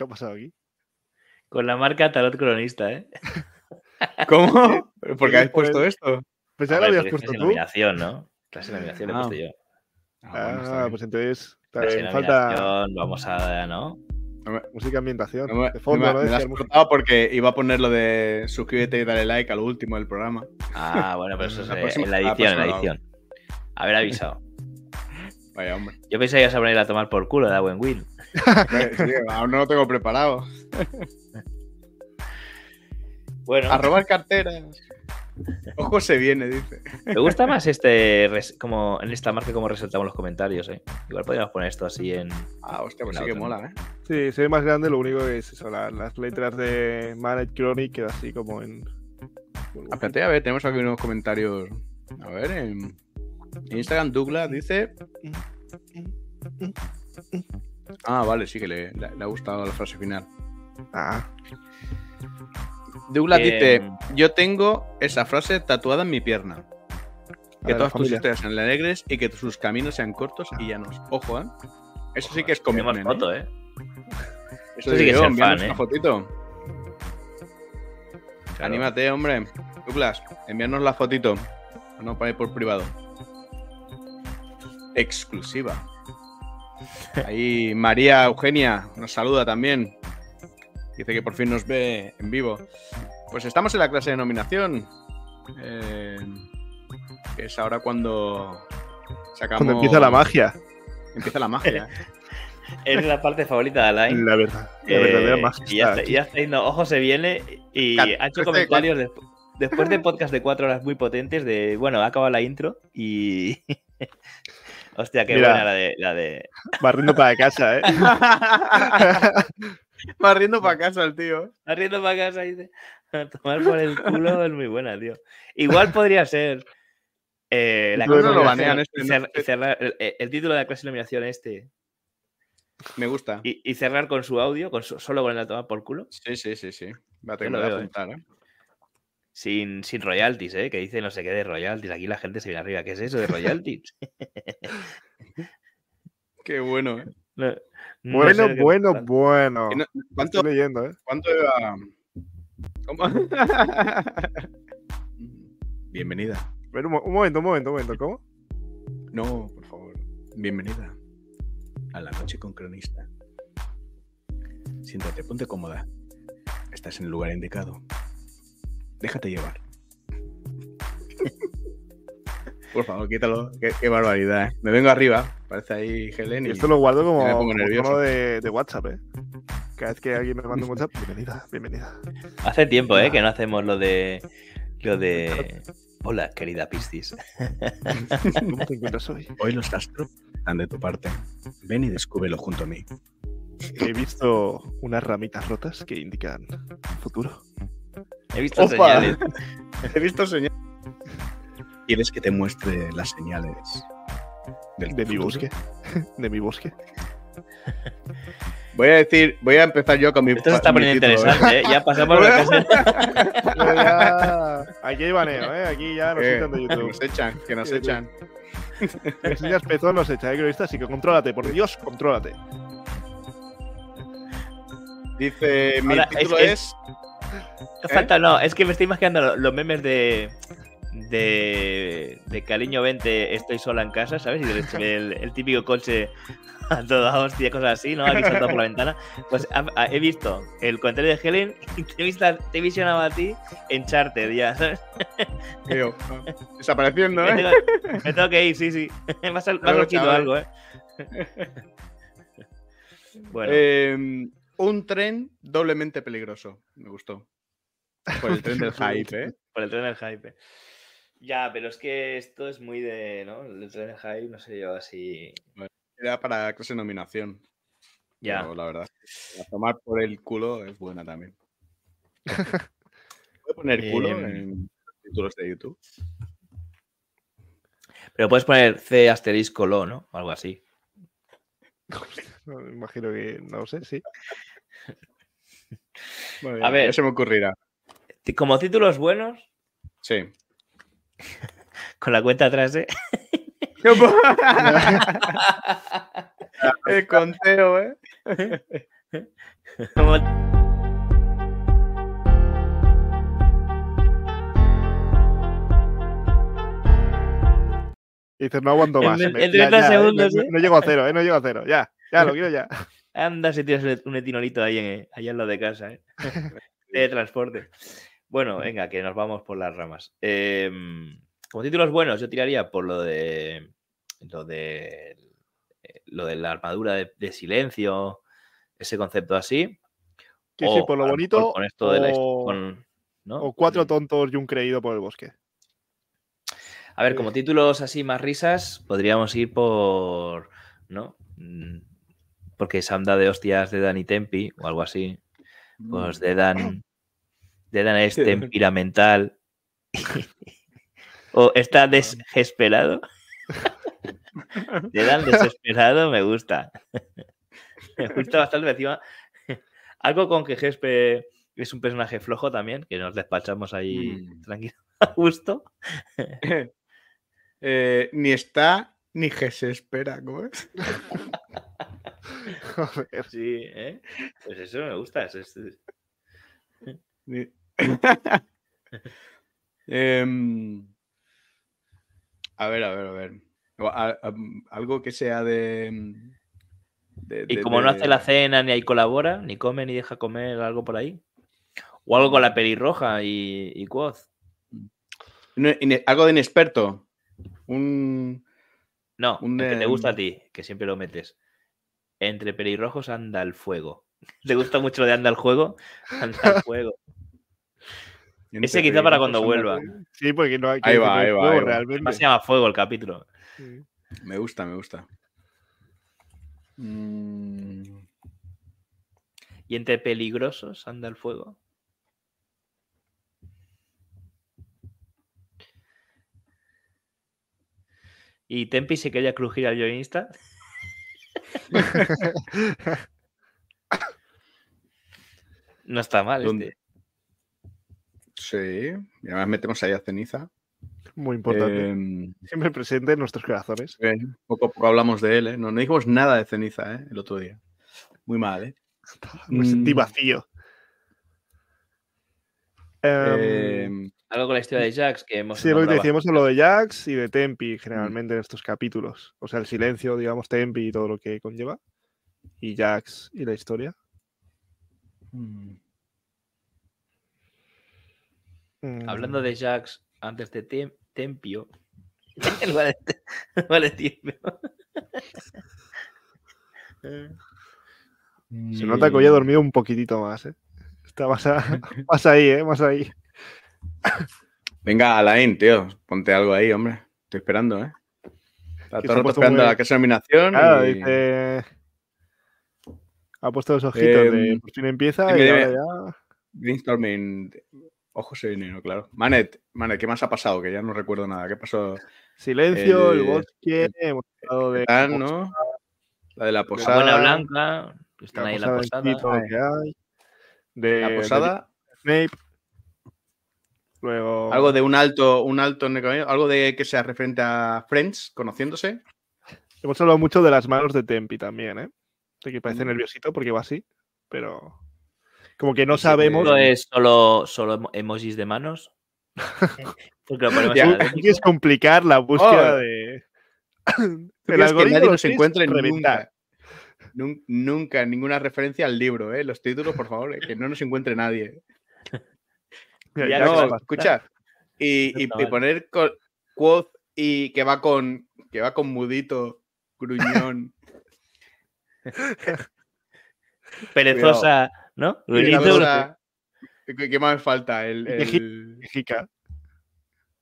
¿Qué ha pasado aquí? Con la marca Tarot Cronista, ¿eh? ¿Cómo? Porque qué habéis puesto pues, esto? Pues que lo habías puesto tú. nominación, ¿no? Clase de nominación no. he ah. puesto yo. Ah, ah pues entonces falta... Vamos a, ¿no? Música ambientación. de fondo, ¿no? has cortado porque iba a poner lo de suscríbete y dale like a lo último del programa. Ah, bueno, pero eso es en la edición, en la edición. Haber avisado. Vaya hombre. Yo pensé que ibas a poner a tomar por culo de Awen Will aún no lo tengo preparado. Bueno. A robar carteras. Ojo se viene, dice. Me gusta más este como en esta marca como resaltamos los comentarios, ¿eh? Igual podríamos poner esto así en. Ah, hostia, bueno, pues sí que mola, ¿eh? Sí, se ve más grande, lo único que es eso, las letras de Manet Chronic queda así como en. Aparte, ah, a ver, tenemos aquí unos comentarios. A ver, en Instagram Douglas dice. Ah, vale, sí que le, ha gustado la frase final. Ah. Douglas dice: em. Yo tengo esa frase tatuada en mi pierna. que todas tus historias sean alegres y que sus caminos sean cortos y llanos. Ojo, ¿eh? Eso sí que es comida foto, ¿eh? ¿eh? Eso, sí que es fan, ¿eh? una fotito. Anímate, hombre. Douglas, envíanos la fotito. No para ir por privado. Exclusiva. Ahí María Eugenia nos saluda también. Dice que por fin nos ve en vivo. Pues estamos en la clase de nominación. Eh, que es ahora cuando sacamos... Cuando empieza la magia. Empieza la magia. es la parte favorita de Alain. La verdad. La eh, verdadera magia. Y ya ojo se viene y ha hecho este comentarios después de podcast de cuatro horas muy potentes de, bueno, acaba la intro y... Hostia, qué buena la de, la de. Barriendo para casa, ¿eh? barriendo para casa el tío. Barriendo para casa, dice. tomar por el culo es muy buena, tío. Igual podría ser. Eh, la este, cerrar eh, el, título de la clase de iluminación este. Me gusta. Y, cerrar con su audio, con solo con el tomar por culo. Sí, sí, sí, sí. Va a tener que eh. apuntar, ¿eh? sin, sin royalties, ¿eh? que dice no sé qué de royalties. Aquí la gente se viene arriba. ¿Qué es eso de royalties? qué bueno. ¿eh? bueno, bueno, bueno. ¿Cuánto, leyendo, ¿eh? ¿Cuánto ¿Cómo? Bienvenida. un, momento, un momento, un momento. ¿Cómo? No, por favor. Bienvenida a la noche con cronista. Siéntate, ponte cómoda. Estás en el lugar indicado déjate llevar. Por favor, quítalo. Qué, barbaridad. ¿eh? Me vengo arriba. Parece ahí Helen. Y esto lo guardo como, como de, de, WhatsApp, ¿eh? Cada vez que alguien me manda un WhatsApp, bienvenida, bienvenida. Hace tiempo, ¿eh? Que no hacemos lo de. Lo de. Hola, querida Piscis. ¿Cómo te encuentras hoy? Hoy los astros están de tu parte. Ven y descúbrelo junto a mí. He visto unas ramitas rotas que indican futuro. He visto señales. He visto señales. ¿Quieres que te muestre las señales de mi bosque? De mi bosque. Voy a decir, voy a empezar yo con mi. Esto está muy ¿eh? interesante, ¿eh? Ya pasamos la casa. Aquí hay baneo, ¿eh? Aquí ya nos echan de YouTube. Nos echan, que nos echan. Enseñas pezón, nos echan, ¿eh, Así que contrólate, por Dios, contrólate. Dice, mi título es... ¿Eh? Falta, no, es que me estoy imaginando los memes de. De, de cariño 20, estoy sola en casa, ¿sabes? Y el, típico coche a toda hostia, cosas así, ¿no? Aquí saltado por la ventana. Pues he visto el comentario de Helen y te he, visionado a ti en Charter, ya, ¿sabes? desapareciendo, ¿eh? Me tengo, que ir, sí, sí. Me ha surgido algo, ¿eh? Bueno. Eh, un tren doblemente peligroso, me gustó. Por el tren del hype, ¿eh? Por el tren del hype. Ya, pero es que esto es muy de, ¿no? El tren del hype no sé yo, así. Bueno, era para clase nominación. Ya. la verdad, tomar por el culo es buena también. ¿Puedo poner culo em. en títulos de YouTube? Pero puedes poner C asterisco lo, ¿no? O algo así. No, imagino que no sé, sí. a ver, eso me ocurrirá. Como títulos buenos. Sí. Con la cuenta atrás, ¿eh? Pues. El conteo, ¿eh? dices, no aguanto más. En, 30 eh, segundos. ¿eh? no, llego a cero, ¿eh? no llego a cero. Ya, ya, lo quiero ya. Anda si tienes un etinolito ahí en, eh, allá en lo de casa, ¿eh? de transporte. Bueno, venga, que nos vamos por las ramas. Em, como títulos buenos, yo tiraría por lo de lo de eh, lo de la armadura de, silencio, ese concepto así. por lo bonito. Con esto ¿no? o cuatro tontos y un creído por el bosque. A ver, eh. como títulos así más risas, podríamos ir por. ¿No? Mm, porque esa de hostias de Dan Tempi o algo así. Pues mm. de Dan de dan este tempiramental. o está desesperado. de dan desesperado, me gusta. me gusta bastante encima. Algo con que Gespe es un personaje flojo también, que nos despachamos ahí mm. tranquilo, a gusto. Eh, ni está ni Gesespera, ¿cómo es? Joder. Sí, ¿eh? Pues eso me gusta. Em, a ver, a ver, a ver. algo que sea de, y como no hace la cena, ni ahí colabora, ni come, ni deja comer algo por ahí. O algo con la pelirroja y, y Quoz. algo de inexperto. Un. No, un, que te gusta a em, ti, que siempre lo metes. Entre pelirrojos anda el fuego. ¿Te gusta mucho lo de anda el juego? Anda el fuego. Ese quizá para cuando vuelva. Sí, porque no hay que ahí va, ahí va, fuego, ahí se llama Fuego el capítulo. Me gusta, me gusta. Mm. ¿Y entre peligrosos anda el fuego? ¿Y Tempi se quería crujir al violinista? no está mal. Este. Sí, y además metemos ahí a ceniza. Muy importante. Em, Siempre presente en nuestros corazones. poco hablamos de él, ¿eh? no, dijimos nada de ceniza ¿eh? el otro día. Muy mal, ¿eh? Me sentí mm. vacío. Em, em, algo con la historia de Jax que hemos. Sí, lo que decíamos es lo de Jax y de Tempi generalmente en estos capítulos. O sea, el silencio, digamos, Tempi y todo lo que conlleva. Y Jax y la historia. Mm. Hablando mm. de Jax antes de Tempio. Vale, Tempio. Mm. Se nota que hoy he dormido un poquitito más, ¿eh? Está más, ahí, ¿eh? Más ahí. Venga, Alain, tío, ponte algo ahí, hombre. Estoy esperando, ¿eh? Está todo rato esperando a que Claro, dice... Ha puesto los ojitos de em, por fin empieza y ahora ya... José y claro. Manet, Manet, ¿qué más ha pasado? Que ya no recuerdo nada. ¿Qué pasó? Silencio, el, bosque, hemos hablado de. La, de la posada. blanca, están la ahí la posada. de, la posada. Snape. Luego. Algo de un alto, un alto en el camino. Algo de que sea referente a Friends, conociéndose. Hemos hablado mucho de las manos de Tempi también, ¿eh? De que parece mm. nerviosito porque va así, pero. Como que no sabemos. ¿No es solo, emojis de manos? es complicar la búsqueda oh. de. que nadie nos encuentra en nunca. ninguna referencia al libro, ¿eh? Los títulos, por favor, eh, que no nos encuentre nadie. Ya no, escucha. Y, y, poner quote y que va con que va con mudito, gruñón. Perezosa, ¿no? ¿Qué más me falta? El, el,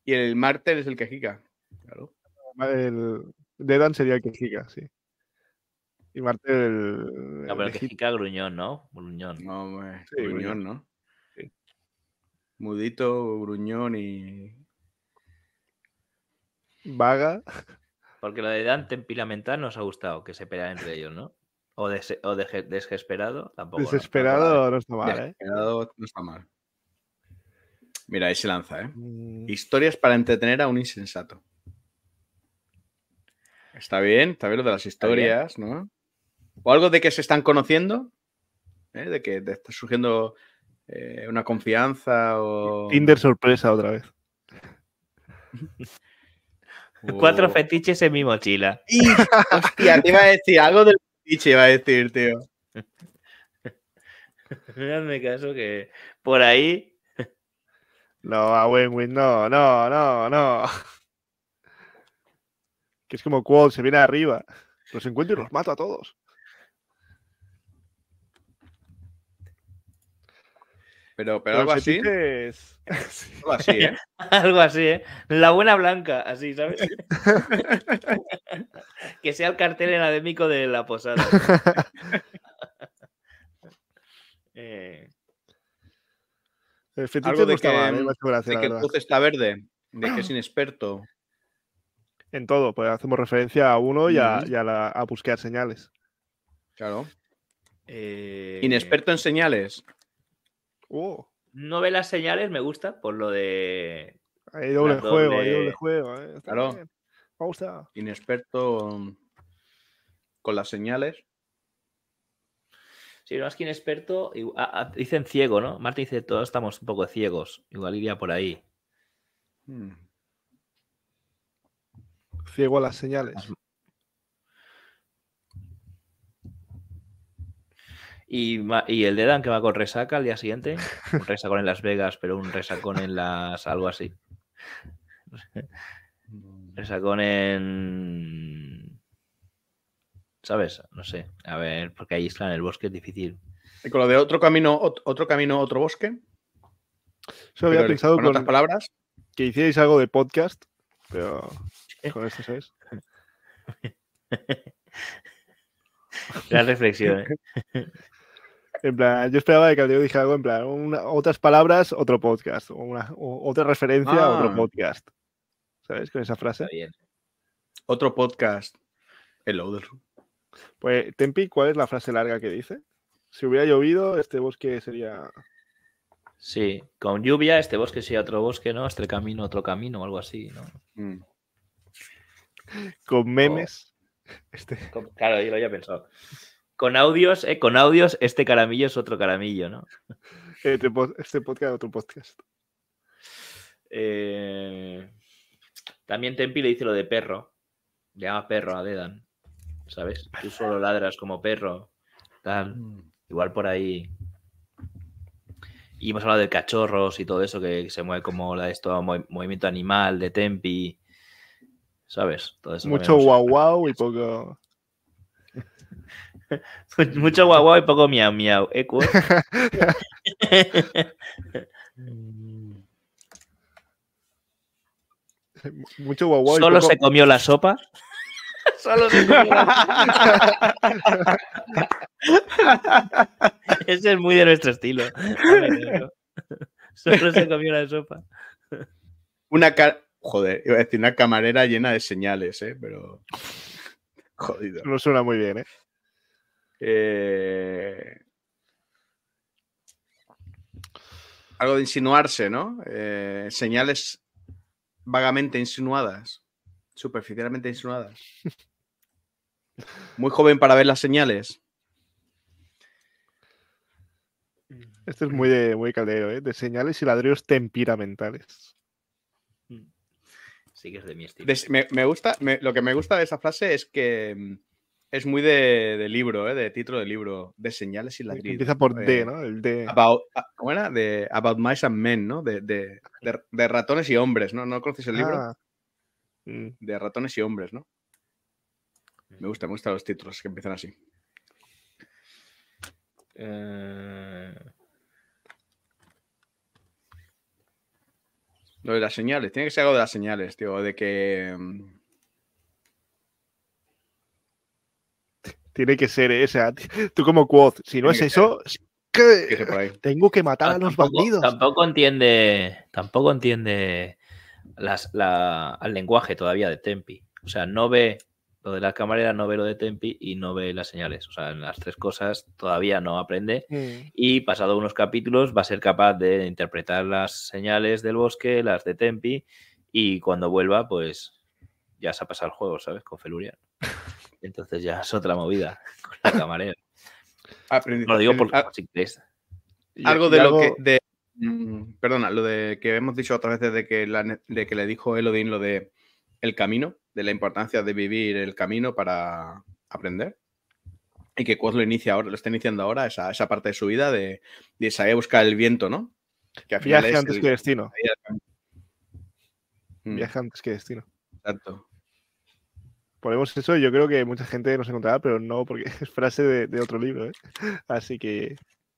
Y el Martel es el Quejica. Claro. El Dedan sería el Quejica, sí. Y Martel el. No, pero el Quejica Gruñón, ¿no? Gruñón. No, gruñón, ¿no? Sí. Mudito, Gruñón y. Vaga. Porque lo de Dan tempilamental nos ha gustado, que se pelean entre ellos, ¿no? o, desesperado tampoco. Desesperado no está mal, ¿eh? no está mal. Mira, ahí se lanza, ¿eh? Mm. Historias para entretener a un insensato. Está bien, está bien lo de las historias, ¿no? O algo de que se están conociendo, ¿eh? de que te está surgiendo eh, una confianza o... Tinder sorpresa otra vez. Cuatro fetiches en mi mochila. Y, hostia, te iba a decir algo del Piche va a decir, tío. Hazme caso que por ahí. No, a ah, Wenwin, no, no, no, no. Que es como Quad, se viene arriba. Los encuentro y los mato a todos. Pero, pero, algo, así, algo así. ¿eh? algo así, ¿eh? La buena blanca, así, ¿sabes? que sea el cartel enadémico de la posada. eh... El algo de que, ¿eh? que el está verde, de que es inexperto. En todo, pues hacemos referencia a uno y a, buscar señales. Claro. Eh. Inexperto en señales. Oh. No ve las señales, me gusta, por lo de. Hay doble, juego, hay doble juego. Eh, claro. Inexperto mm, con las señales. Sí, no es que inexperto. dicen ciego, ¿no? Marta dice: todos estamos un poco ciegos. Igual iría por ahí. Hmm. Ciego a las señales. Y, el de Dan que va con resaca al día siguiente, un resacón en Las Vegas, pero un resacón en las. algo así. Mm. Resacón en. ¿Sabes? No sé. A ver, porque ahí isla en el bosque es difícil. ¿Y con lo de otro camino, otro camino, otro bosque. Yo había pensado con, con, palabras. Que hicierais algo de podcast, pero eh. con esto, ¿sabes? La reflexión. ¿eh? En plan, yo esperaba de que yo dijera algo en plan, otras palabras, otro podcast, una, otra referencia, ah. otro podcast. ¿Sabes? Con esa frase. Otro podcast, el Loader. Pues, Tempi, ¿cuál es la frase larga que dice? Si hubiera llovido, este bosque sería... Sí, con lluvia, este bosque sería otro bosque, ¿no? Este camino, otro camino, o algo así, ¿no? Mm. Con memes. Oh. Este... Claro, yo lo había pensado con audios, eh, con audios, este caramillo es otro caramillo, ¿no? Eh, este, podcast podcast otro podcast. Eh, también Tempi le dice lo de perro. Le llama perro a Dedan. ¿Sabes? Tú solo ladras como perro. Mm. Igual por ahí. Y hemos hablado de cachorros y todo eso que se mueve como la esto, movimiento animal de Tempi. ¿Sabes? Mucho guau guau y poco. Mucho guagua y poco miau miau. ¿Eh, Mucho Solo se comió la sopa. Solo se comió la sopa. Ese es muy de nuestro estilo. Solo se comió la sopa. Una Joder, iba a decir una camarera llena de señales, ¿eh? Pero. Jodido. No suena muy bien, ¿eh? Eh, algo de insinuarse, ¿no? Eh, señales vagamente insinuadas, superficialmente insinuadas. Muy joven para ver las señales. esto es muy, de, muy caldero, ¿eh? De señales y ladrillos temperamentales Sí, que es de mi estilo. me, gusta, lo que me gusta de esa frase es que mm, es muy de, libro, ¿eh? de título de libro, de señales y e ladridos. Empieza por D, eh, ¿no? El D. About, ah, De About Mice and Men, ¿no? De, ratones y hombres, ¿no? ¿No conoces el libro? Ah, mm. De ratones y hombres, ¿no? Me mm. gusta, me gustan los títulos que empiezan así. Eh. Lo de las señales, tiene que ser algo de las señales, tío, de que mm, Tiene que ser esa. Tú como Quoth, si no es eso, tengo que matar a los bandidos. Tampoco entiende, tampoco entiende al lenguaje todavía de Tempi. O sea, no ve lo de la camarera, no ve lo de Tempi y no ve las señales. O sea, en las tres cosas todavía no aprende mm. y pasado unos capítulos va a ser capaz de interpretar las señales del bosque, las de Tempi y cuando vuelva, pues ya se ha pasado el juego, ¿sabes? Con Felurian. Entonces ya es otra movida con la camarera. Lo digo porque ah, si Algo de lo que. De, mm. Mm, perdona, lo de que hemos dicho otras veces de que, que le dijo Elodin lo de el camino, de la importancia de vivir el camino para aprender. Y que Quoth lo inicia ahora, lo está iniciando ahora, esa, esa parte de su vida de, de a eh, buscar el viento, ¿no? Que antes que destino. El... Mm. antes que destino. Exacto ponemos eso yo creo que mucha gente nos encontrará, pero no porque es frase de, otro libro. ¿eh? Así que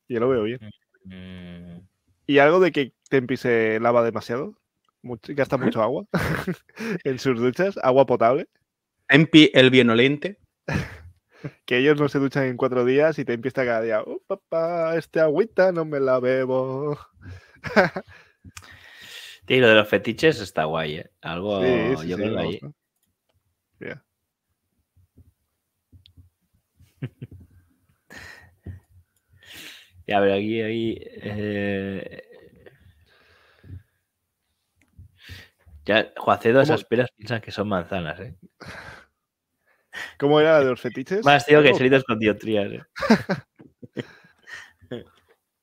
yo lo veo bien. Mm. Y algo de que Tempi se lava demasiado, gasta mucho agua en sus duchas, agua potable. Tempi el bienoliente? que ellos no se duchan en cuatro días y Tempi está cada día, oh papá, este agüita no me la bebo. Tío, lo de los fetiches está guay, ¿eh? Algo yo creo que ya, pero aquí, ahí. Eh, ya, Juacedo, esas peras piensan que son manzanas, ¿eh? ¿Cómo era de los fetiches? Más tío que salir con diotrías. ¿eh?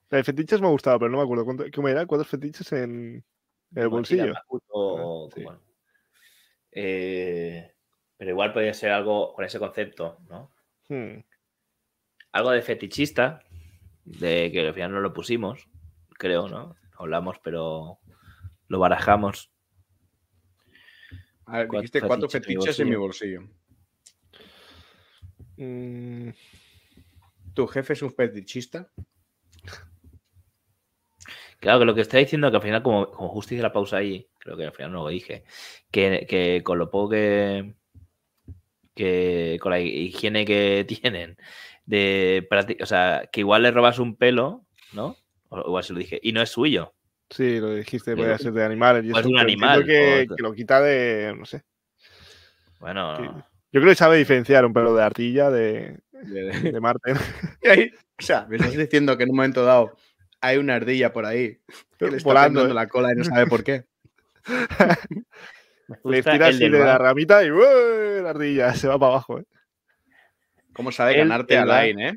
fetiches me ha gustado, pero no me acuerdo. Cuánto, ¿Cómo era? ¿Cuántos fetiches en, el bolsillo? Ah, eh, pero igual podría ser algo con ese concepto, ¿no? Hmm algo de fetichista, de que al final no lo pusimos, creo, ¿no? Hablamos, pero lo barajamos. A ver, dijiste cuatro fetiches en mi bolsillo. Mm. ¿Tu jefe es un fetichista? Claro, que lo que está diciendo, que al final, como, como justo la pausa ahí, creo que al final no lo dije, que, que con lo poco que, que con la higiene que tienen de, o sea, que igual le robas un pelo, ¿no? igual se lo dije, y no es suyo. Sí, lo dijiste, Puede ser de animales. es un animal. Que, que, lo quita de, no sé. Bueno. Yo creo que sabe diferenciar un pelo de ardilla de, de, o sea, me estás diciendo que en un momento dado hay una ardilla por ahí que está volando de la ¿eh? cola y no sabe por qué. le tiras así de la ramita y la ardilla se va para abajo. ¿eh? ¿Cómo sabe ganarte a line, eh?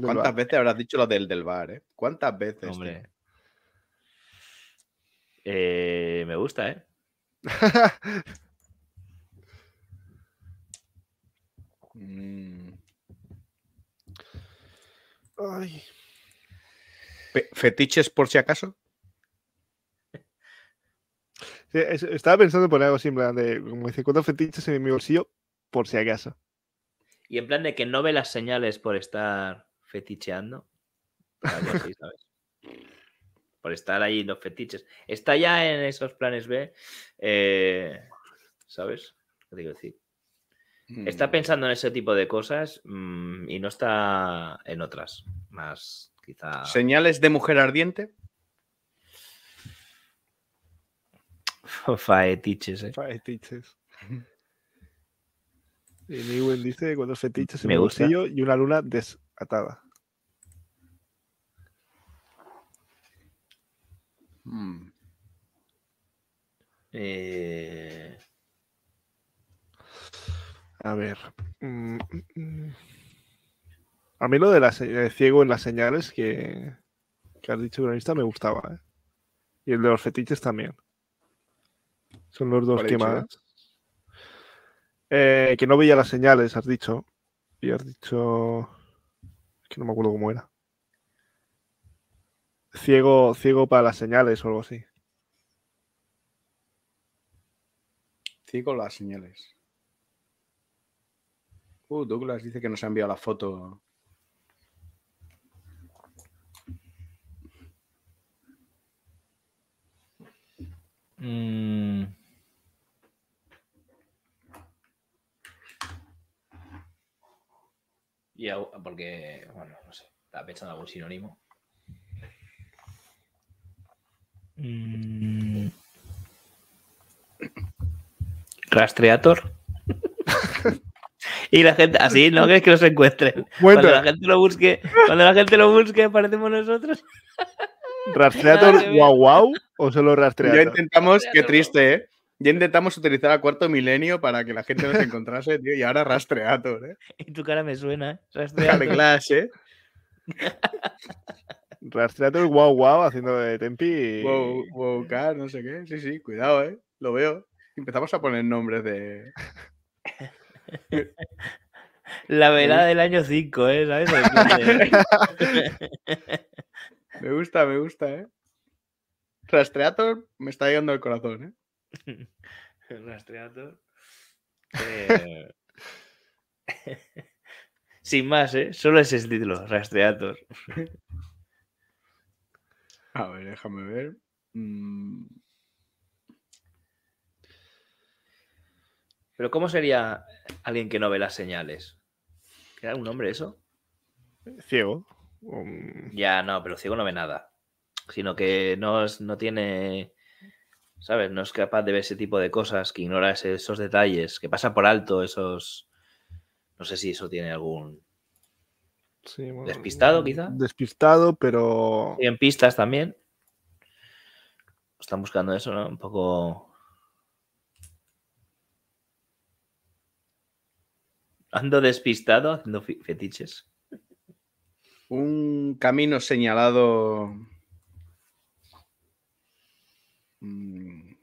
¿Cuántas veces habrás dicho lo del del bar, eh? ¿Cuántas veces? Hombre. Eh, me gusta, eh. Mm. Ay. ¿Fetiches por si acaso? estaba pensando en poner algo simple, de, como dice, ¿cuántos fetiches en mi bolsillo por si acaso? Y en plan de que no ve las señales por estar feticheando. por estar ahí los fetiches. Está ya en esos planes B, eh, ¿sabes? Está mm. pensando en ese tipo de cosas mm, y no está en otras. Más quizá. ¿Señales de mujer ardiente? Faetiches, eh. Faetiches. Newell dice cuatro fetiches en bolsillo y una luna desatada. Hmm. Eh, a ver. Mm, mm, mm. A mí lo de la ciego en las señales que, has dicho, Granista, me gustaba. ¿eh? Y el de los fetiches también. Son los dos que más. Eh, que no veía las señales, has dicho. Y has dicho. Es que no me acuerdo cómo era. Ciego, ciego para las señales o algo así. Ciego las señales. Uh, Douglas dice que nos ha enviado la foto. Mm. porque, bueno, no sé, estaba pensando algún sinónimo. Mm. Rastreator. y la gente, así, ¿no crees que los encuentren? Cuando la gente lo busque, cuando la gente lo busque, aparecemos nosotros. ¿Rastreator guau guau o solo rastreador? Ya intentamos, qué triste, ¿eh? Ya intentamos utilizar a cuarto milenio para que la gente nos encontrase, tío, y ahora rastreator, ¿eh? Y tu cara me suena, ¿eh? rastreator. clase. ¿eh? rastreator, guau, guau, haciendo de Tempi. Wow, wow, car, no sé qué. Sí, sí, cuidado, ¿eh? Lo veo. Empezamos a poner nombres de... La velada del año 5, ¿eh? ¿Sabes? me gusta, me gusta, ¿eh? Rastreator me está llegando al corazón, ¿eh? Rastreador. Eh, sin más, ¿eh? Solo es el título, Rastreator. A ver, déjame ver. Mm. Pero ¿cómo sería alguien que no ve las señales? ¿Era un nombre eso? Ciego. Ya, no, pero ciego no ve nada. Sino que no, no tiene ¿sabes? No es capaz de ver ese tipo de cosas, que ignora esos detalles, que pasa por alto esos... No sé si eso tiene algún... despistado mm, quizá. Despistado, pero... en pistas también. Están buscando eso, ¿no? Un poco... Ando despistado haciendo fetiches. Un camino señalado Mm.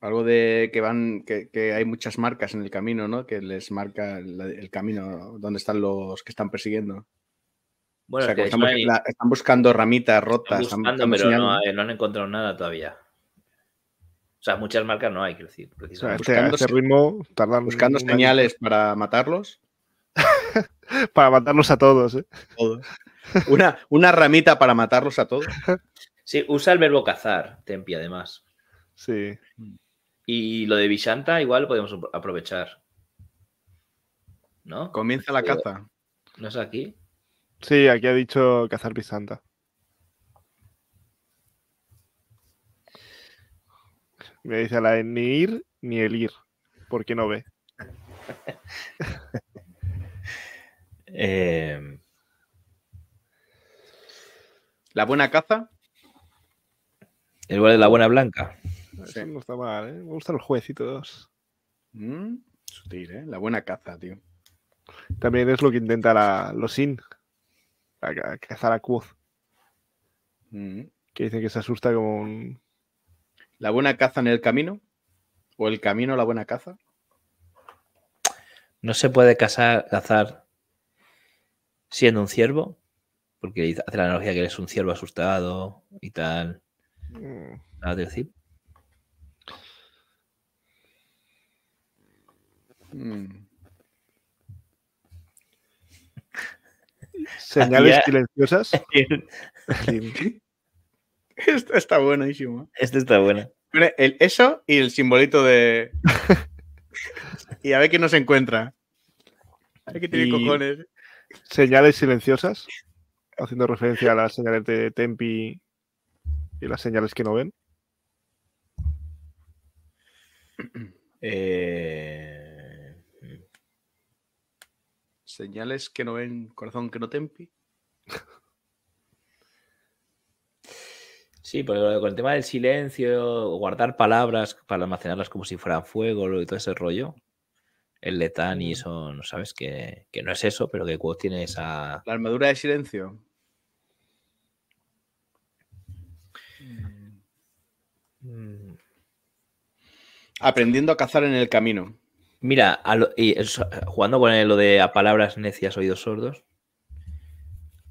Algo de que van, que, hay muchas marcas en el camino, ¿no? Que les marca el, camino donde están los que están persiguiendo. Bueno, están, buscando ramitas rotas. pero no, han encontrado nada todavía. O sea, muchas marcas no hay, que decir. Precisamente. Este, este buscando, señales para matarlos. para matarnos a ¿eh? todos. Una, una ramita para matarlos a todos. Sí, usa el verbo cazar, Tempi, además. Sí. Y lo de bisanta igual podemos aprovechar. ¿No? Comienza la caza. ¿No es aquí? Sí, aquí ha dicho cazar bisanta. Me dice la de ni ir ni el ir, porque no ve. Em, ¿La buena caza? Igual de la buena blanca? no está mal, ¿eh? Me gusta los juecitos mm, sutil, ¿eh? La buena caza, tío. También es lo que intenta los sin. Cazar a cuos mm. Que dice que se asusta con ¿La buena caza en el camino? ¿O el camino la buena caza? No se puede cazar, cazar siendo un ciervo, porque hace la analogía que eres un ciervo asustado y tal. Nada de decir. Señales silenciosas. Esto está buenísimo. Esto está bueno. eso y el simbolito de. y a ver qué nos encuentra. Hay que tener y... cojones señales silenciosas, haciendo referencia a las señales de Tempi y las señales que no ven. Eh, señales que no ven, corazón que no Tempi. Sí, pero con el tema del silencio, guardar palabras para almacenarlas como si fueran fuego y todo ese rollo, el Letani mm. son, ¿sabes? Que, no es eso, pero que tiene esa. La armadura de silencio. Mm. Mm. Aprendiendo a cazar en el camino. Mira, jugando con lo de a palabras necias, oídos sordos.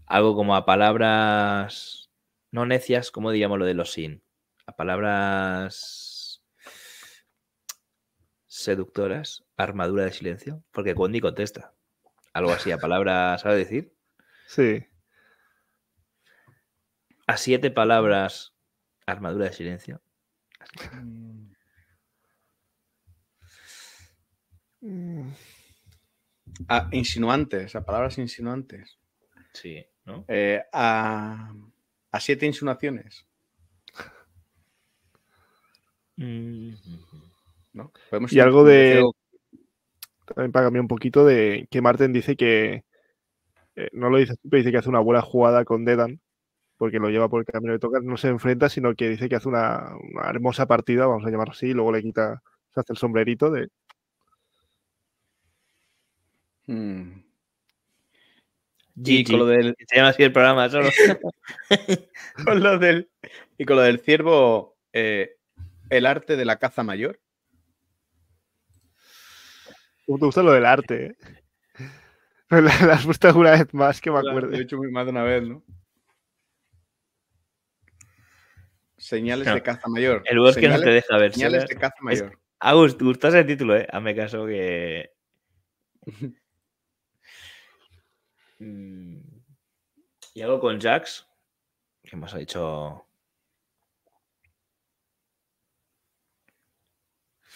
Algo como a palabras no necias, como diríamos lo de los sin. A palabras seductoras, armadura de silencio, porque Condi contesta. Algo así, a palabras, ¿sabe decir? Sí. A siete palabras, armadura de silencio. Mm. A insinuantes, a palabras insinuantes. Sí, ¿no? Eh, a, siete insinuaciones. Mm, y algo de... También para cambiar un poquito de que Marten dice que... Eh, no lo dice, pero dice que hace una buena jugada con Dedan, porque lo lleva por el camino de tocar, no se enfrenta, sino que dice que hace una, hermosa partida, vamos a llamarlo así, y luego le quita, se hace el sombrerito de... Hmm. Y con lo del. Se llama así el programa, solo. del. Y con lo del ciervo, eh, el arte de la caza mayor. Usted te gusta lo del arte. Me ¿eh? pues la, has alguna vez más que me acuerdo. He hecho más de una vez, ¿no? Señales de caza mayor. El es que no te deja ver. Señales de caza mayor. Es, Agus, gustas el título, ¿eh? Hazme caso que. Mm. y algo con Jax. ¿Qué más ha dicho?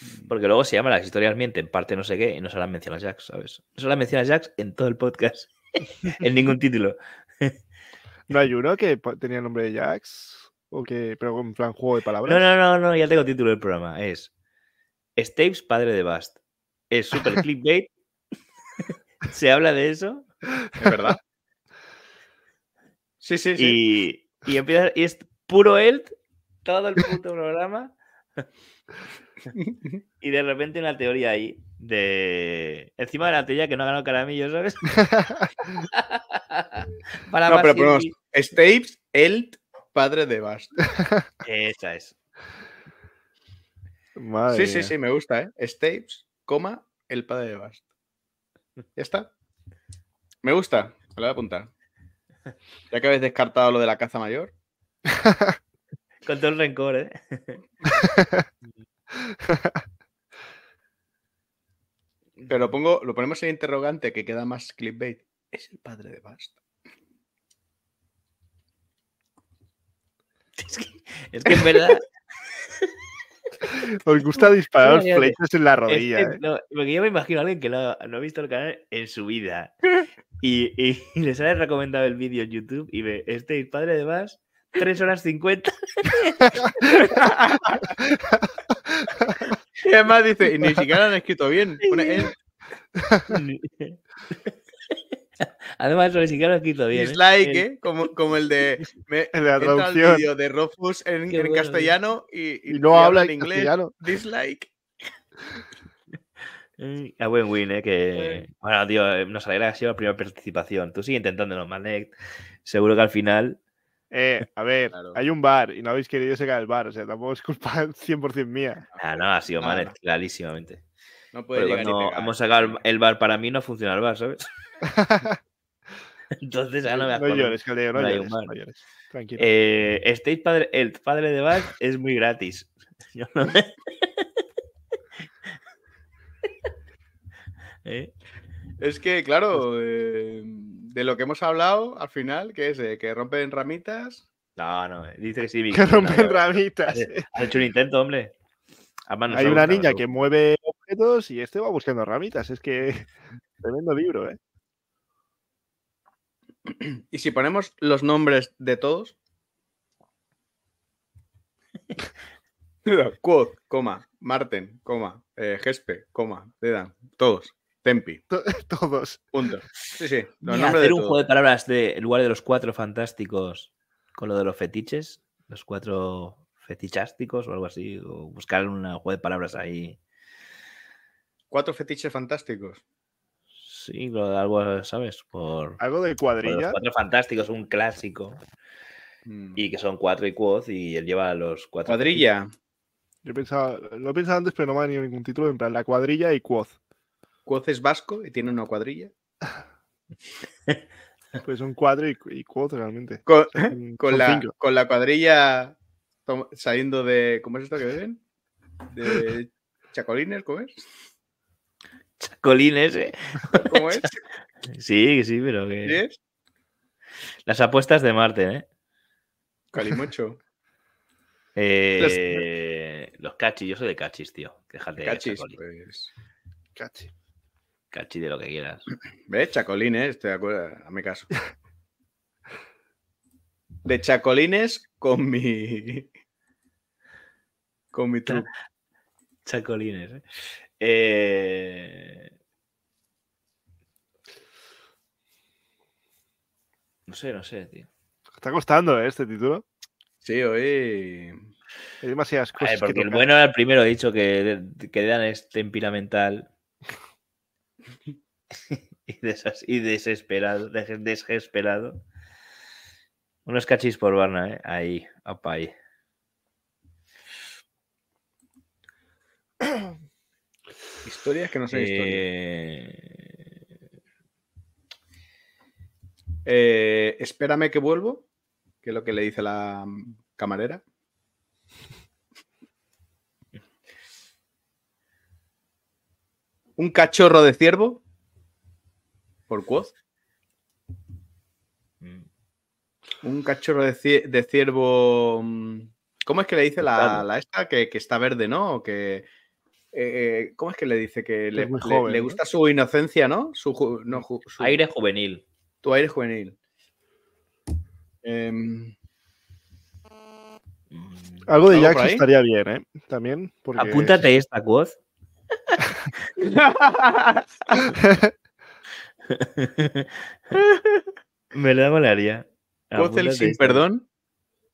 Mm. Porque luego se llama Las historias en parte no sé qué, y no se la menciona Jax, ¿sabes? No se la menciona Jax en todo el podcast, en ningún título. ¿No hay uno que tenía el nombre de Jax? ¿O que, pero en plan juego de palabras? No, no, no, no, ya tengo título del programa. Es Staves, padre de Bast. Es super clickbait. se habla de eso. Es verdad. Sí, sí, sí. Y, y empieza, y es puro elt todo el puto programa. y de repente una teoría ahí de encima de la teoría que no ha ganado Caramillo, ¿sabes? Para no, pero ponemos Stapes, el padre de Bast. Esa es. sí, sí, sí, me gusta, ¿eh? Stapes, coma, el padre de Bast. ¿Ya está? Me gusta, me lo voy a apuntar. Ya que habéis descartado lo de la caza mayor. Con todo el rencor, ¿eh? Pero lo, mm. pongo, lo ponemos en interrogante que queda más clickbait. ¿Es el padre de Bast? Es que, es verdad. Os gusta disparar flechas en la rodilla. ¿eh? porque yo me imagino a alguien que no, ha visto el canal en su vida. Y, les ha recomendado el vídeo en YouTube y ve, este padre de Bast 3 horas 50. y además dice, ni siquiera lo han escrito bien. Eh". Además, ni siquiera lo han escrito bien. ¿eh? Dislike, ¿eh? como, como el de, la traducción. de Rofus en, castellano y, y, no habla en inglés. Dislike. A buen win, ¿eh? Que, bueno, tío, eh, nos alegra que ha sido la primera participación. Tú sigue intentándolo, Manek. Seguro que al final eh, a ver, hay un bar y no habéis querido sacar el bar, o sea, tampoco es culpa 100% mía. Ah, no, ha sido mal, ah, clarísimamente. No puede Pero Hemos sacado el bar para mí, no funciona el bar, ¿sabes? Entonces, ya no me acuerdo. No llores, Caldeo, no, no, llores, no Tranquilo. Eh, el padre de bar es muy gratis. Yo no me... ¿Eh? Es que, claro, pues em, de lo que hemos hablado al final, que es de que rompen ramitas. No, no, eh, dice que sí. que rompen ramitas. Ha hecho un intento, hombre. Hay una niña que mueve objetos y este va buscando ramitas. Es que tremendo libro, ¿eh? ¿Y si ponemos los nombres de todos? Quod, coma, Marten, coma, eh, Gespe, coma, Dedan, todos. Tempi, todos. Sí, sí. un juego de palabras de en lugar de los cuatro fantásticos con lo de los fetiches, los cuatro fetichásticos o algo así, o buscar un juego de palabras ahí. Cuatro fetiches fantásticos. Sí, algo, ¿sabes? Por, algo de cuadrilla. Los cuatro fantásticos, un clásico. Mm. Y que son cuatro y cuoz y él lleva los cuatro. Cuadrilla. Yo pensaba, lo he antes, pero no me ha venido ningún título. En plan, la cuadrilla y cuoz. Quoz es vasco y tiene una cuadrilla. Pues un cuadro y, y realmente. Con, la, cuadrilla saliendo de. ¿Cómo es esto que beben? De Chacolines, ¿cómo es? Chacolines, ¿eh? ¿Cómo es? Sí, sí, pero que. es? Las apuestas de Marte, ¿eh? Calimocho. eh, los cachis, yo soy de cachis, tío. Déjate. Cachis, pues. Cachis. Cachi de lo que quieras. Ve, Chacolines, te acuerdas, a mi caso. De chacolines con mi. Con mi truco. Chacolines, ¿eh? ¿eh? No sé, no sé, tío. Está costando ¿eh? este título. Sí, hoy. Hay demasiadas cosas. porque el bueno, era el primero he dicho que, que Dan este empilamental... y, desesperado, desesperado. Unos cachis por Barna, eh. Ahí, Historias que no sé eh. Eh, espérame que vuelvo, que es lo que le dice la camarera. un cachorro de ciervo por Quoth. Mm. Un cachorro de, ciervo. Mm, ¿Cómo es que le dice la, esta? Que, está verde, ¿no? Que, eh, eh, ¿Cómo es que le dice? Que le, gusta su inocencia, ¿no? Su, aire juvenil. Tu aire juvenil. Em, mm. Algo de Jack estaría bien, ¿eh? También. Apúntate esta, Quoth. Me la molaría. el sin perdón.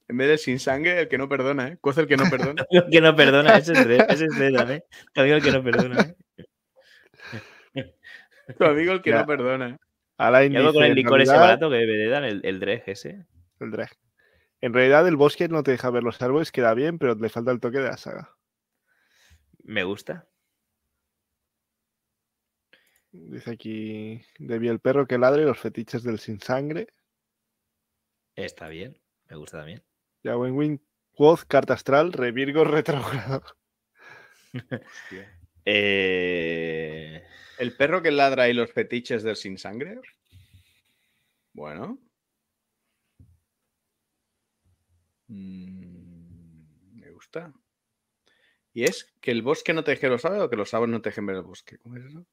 En vez del sin sangre, el que no perdona, ¿eh? el que no perdona. el que no perdona, ese es de, ese es ¿eh? Tu amigo el que no perdona. ¿eh? tu amigo el que no perdona. Alain con el licor ese barato que me dan, el, el dress ese. El dress. En realidad, el bosque no te deja ver los árboles, queda bien, pero le falta el toque de la saga. Me gusta. Dice aquí, debía el perro que ladra y los fetiches del sin sangre. Está bien, me gusta también. Ya, Win Win, carta astral, revirgo, retrógrado. Eh, el perro que ladra y los fetiches del sin sangre. Bueno. Mm, me gusta. Y es que el bosque no teje los sabe o que los sabos no tejen ver el bosque. ¿Cómo es eso?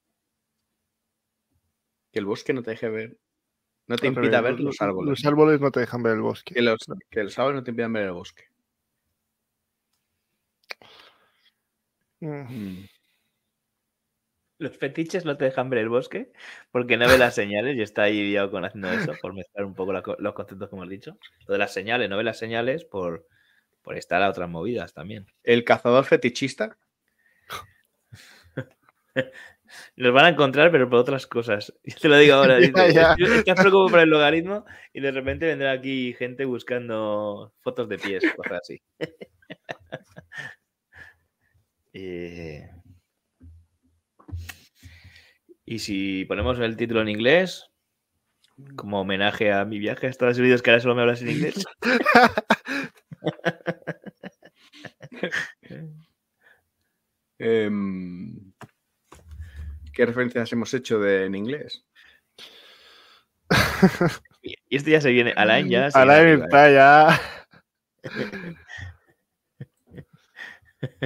Que el bosque no te deje ver. No te impida ver los, árboles. Los árboles no te dejan ver el bosque. Que los, que árboles no te impidan ver el bosque. Mm. Mm. Los fetiches no te dejan ver el bosque porque no ve las señales y está ahí con haciendo eso, por mezclar un poco los conceptos como hemos dicho. Lo de las señales, no ve las señales por, por estar a otras movidas también. ¿El cazador fetichista? Los van a encontrar, pero por otras cosas. te lo digo ahora. Yo te preocupo por el logaritmo y de repente vendrá aquí gente buscando fotos de pies, cosas así. Eh, y si ponemos el título en inglés, como homenaje a mi viaje a Estados Unidos, que ahora solo me hablas en inglés. Eh... ¿Qué referencias hemos hecho de, en inglés? y este ya se viene. Alain ya. Se Alain está ¿eh? ya.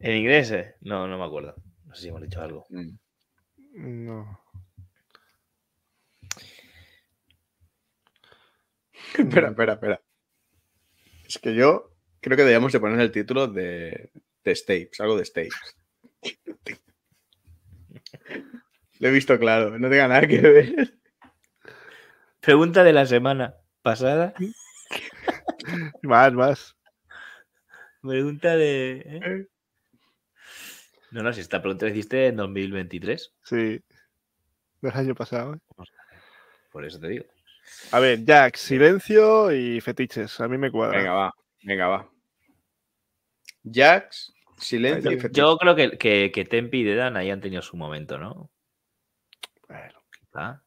¿En inglés? Eh. No, no me acuerdo. No sé si hemos dicho algo. Mm. No. espera, mm. espera, espera. Es que yo creo que debíamos de poner el título de, de Stapes, algo de Stapes. Lo he visto claro, no tenga nada que ver. Pregunta de la semana pasada. más, más. Pregunta de. ¿eh? Eh. No, no, si esta pregunta la hiciste en 2023. Sí. Del año pasado. ¿eh? Por eso te digo. A ver, Jack, silencio y fetiches. A mí me cuadra. Venga, va. Venga, va. Jax Silencio. yo creo que, que, Tempi y Dedan ahí han tenido su momento, ¿no? Bueno. Quizá.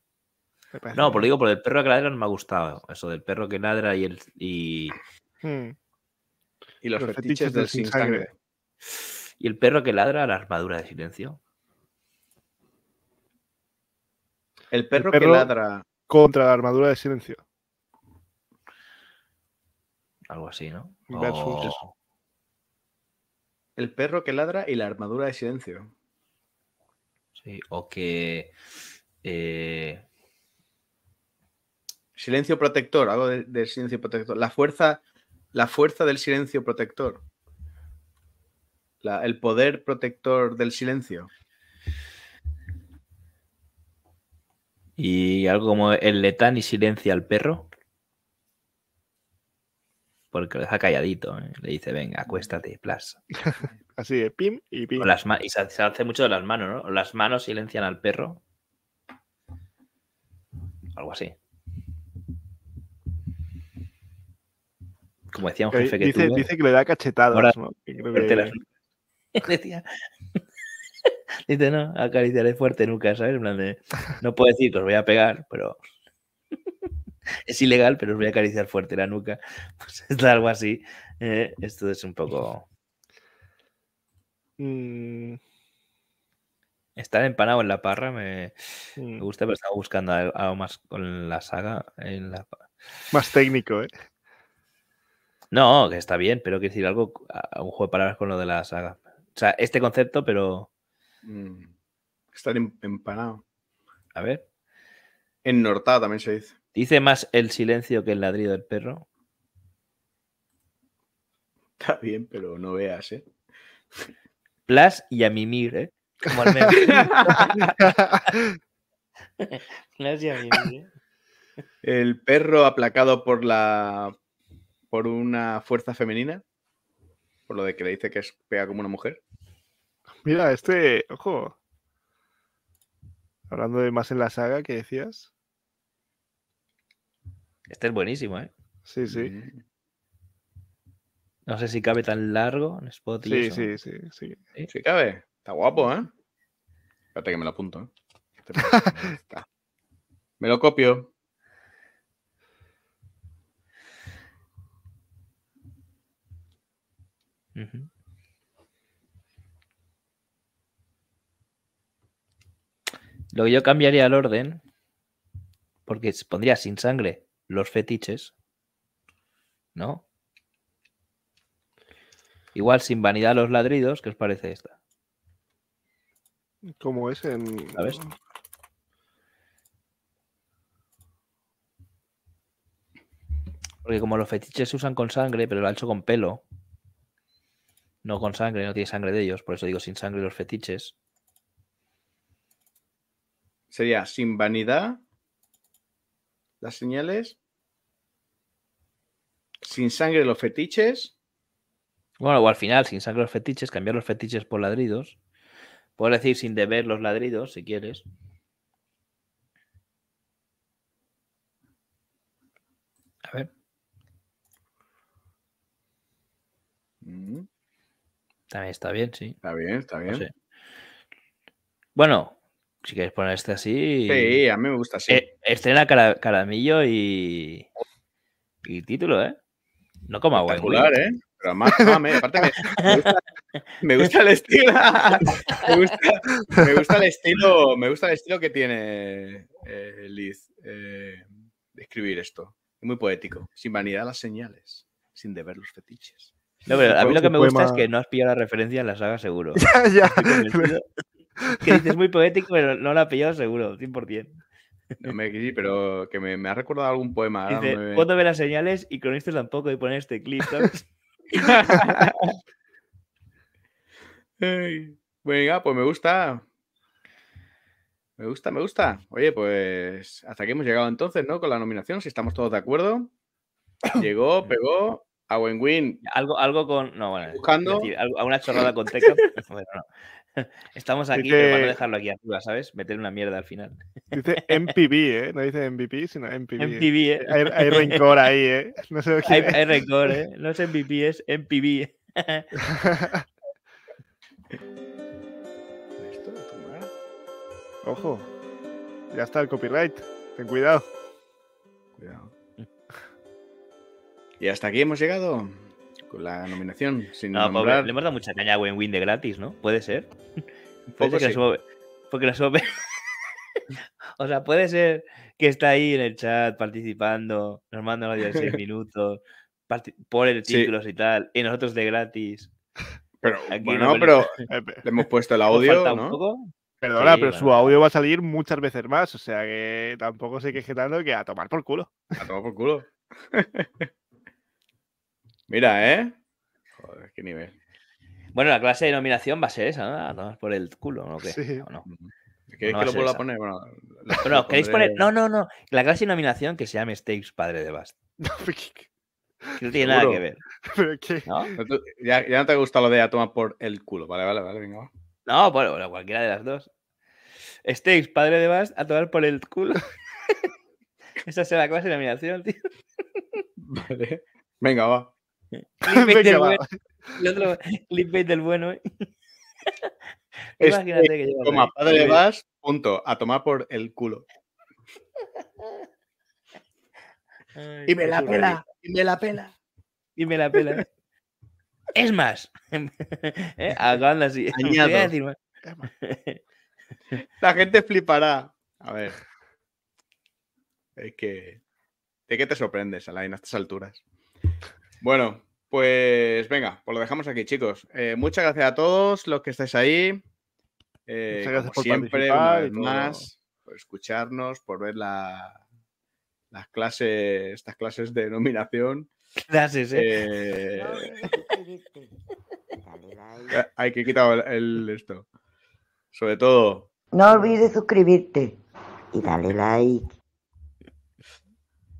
No, por lo digo, por el perro que ladra no me ha gustado. Eso del perro que ladra y el. Y, hmm. los, fetiches, del sin sangre. Y el perro que ladra a la armadura de silencio. El perro, que ladra. Contra la armadura de silencio. Algo así, ¿no? El perro que ladra y la armadura de silencio. Sí, o que. Eh, silencio protector, algo de silencio protector. La fuerza, la fuerza del silencio protector. el poder protector del silencio. Y algo como el letán y silencia al perro porque lo deja calladito. ¿eh? Le dice, venga, acuéstate, plas. Así de pim y pim. y se, hace mucho de las manos, ¿no? las manos silencian al perro. Algo así. Como decía un jefe que dice, dice que le da cachetadas, ahora, ¿no? dice, no, acariciaré fuerte nunca, ¿sabes? En plan de, no puedo decir que voy a pegar, pero es ilegal, pero os voy a acariciar fuerte la nuca. Pues es algo así. Eh, esto es un poco. Mm. Estar empanado en la parra me, mm. gusta, pero estaba buscando algo más con la saga. Más técnico, ¿eh? No, que está bien, pero quiero decir algo, un juego de palabras con lo de la saga. O sea, este concepto, pero. Mm. Estar em-, empanado. A ver. en Ennortado también se dice. ¿Dice más el silencio que el ladrido del perro? Está bien, pero no veas, ¿eh? Plas y a mimir, ¿eh? Como al Plas y a mimir. ¿eh? El perro aplacado por la. por una fuerza femenina. Por lo de que le dice que es pega como una mujer. Mira, este. Ojo. Hablando de más en la saga ¿qué decías. Este es buenísimo, ¿eh? Sí, sí. No sé si cabe tan largo en Spotify. sí, sí, sí, sí, cabe. Está guapo, ¿eh? Espérate que me lo apunto, ¿eh? este me lo copio. Lo que yo cambiaría el orden, porque se pondría sin sangre los fetiches, ¿no? Igual sin vanidad los ladridos, ¿qué os parece esta? ¿Cómo es en...? Porque como los fetiches se usan con sangre, pero lo ha hecho con pelo, no con sangre, no tiene sangre de ellos, por eso digo sin sangre los fetiches. Sería sin vanidad las señales. Sin sangre los fetiches. Bueno, o al final, sin sangre los fetiches, cambiar los fetiches por ladridos. Puedo decir sin deber los ladridos, si quieres. A ver. Mm. También está bien, sí. Está bien, está bien. Bueno, si queréis poner este así. Sí, a mí me gusta así. Eh, estrena Caramillo y. Y título, ¿eh? No como agua. ¿eh? Pero además, aparte me, me, gusta, el estilo. me, gusta, el estilo. Me gusta el estilo que tiene eh, Liz eh, escribir esto. Es muy poético. Sin vanidad las señales, sin deber los fetiches. No, pero a mí lo que me gusta es que no has pillado la referencia en la saga, seguro. ya, ya que dices muy poético, pero no lo ha pillado seguro, 100%. No me sí, pero que me, ha recordado algún poema. Dice, de ¿Cuándo ve las señales y con esto tampoco y poner este clip, ¿sabes? Pues venga, pues me gusta. Me gusta, me gusta. Oye, pues hasta aquí hemos llegado entonces, ¿no? Con la nominación, si estamos todos de acuerdo. Llegó, pegó, a Win Win. Algo, algo con. No, Buscando. a una chorrada con Teca. Estamos aquí, para no dejarlo aquí arriba, ¿sabes? Meter una mierda al final. Dice MPB, ¿eh? No dice MVP, sino MPB. ¿eh? Hay, rencor ahí, ¿eh? No sé hay, hay rencor, ¿eh? No es MVP, es MPB. Ojo. Ya está el copyright. Ten cuidado. Cuidado. Mm. Y hasta aquí hemos llegado la nominación. Sin no, nombrar... le hemos dado mucha caña a Win de gratis, ¿no? Puede ser. Puede que Porque la sube. o sea, puede ser que está ahí en el chat participando, nos manda un audio de 6 minutos, por el títulos y tal, y nosotros de gratis. Pero, bueno, pero eh, le hemos puesto el audio, ¿no? Perdona, pero su audio va a salir muchas veces más, o sea que tampoco se queje tanto que a tomar por culo. A tomar por culo. Mira, ¿eh? Joder, qué nivel. Bueno, la clase de nominación va a ser esa, ¿no? A tomar por el culo, ¿no? Sí. ¿O no? sí no queréis que lo vuelva a poner? Bueno, no, ¿queréis poner? No, no, no. La clase de nominación que se llame Stakes Padre de Bast. no tiene nada que ver. ¿Pero qué? ya, ya, no te gusta lo de a tomar por el culo. Vale, vale, vale, venga, va. No, bueno, bueno, cualquiera de las dos. Stakes Padre de Bast a tomar por el culo. Esa será la clase de nominación, tío. vale. Venga, va. clickbait del bueno. del bueno, Imagínate que yo. Toma, padre vas, punto. A tomar por el culo. y me la pela, y me la pela. Y me la pela. es más. ¿Eh? así. La gente flipará. A ver. Es que. ¿De qué te sorprendes, Alain, a estas alturas? Bueno, pues venga, pues lo dejamos aquí, chicos. Eh, muchas gracias a todos los que estáis ahí. Eh, muchas gracias por siempre, más, por escucharnos, por ver las clases, estas clases de nominación. Clases, ¿eh? Hay que quitar el, esto. Sobre todo. No olvides suscribirte y dale like.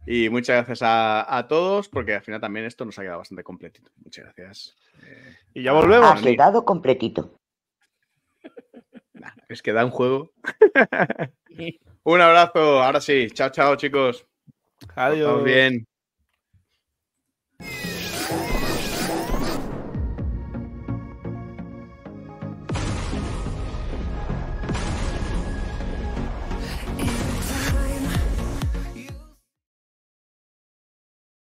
Y muchas gracias a, todos, porque al final también esto nos ha quedado bastante completito. Muchas gracias. Eh, y ya volvemos. Ha quedado completito. es que da un juego. un abrazo. Ahora sí. Chao, chao, chicos. Adiós. bien.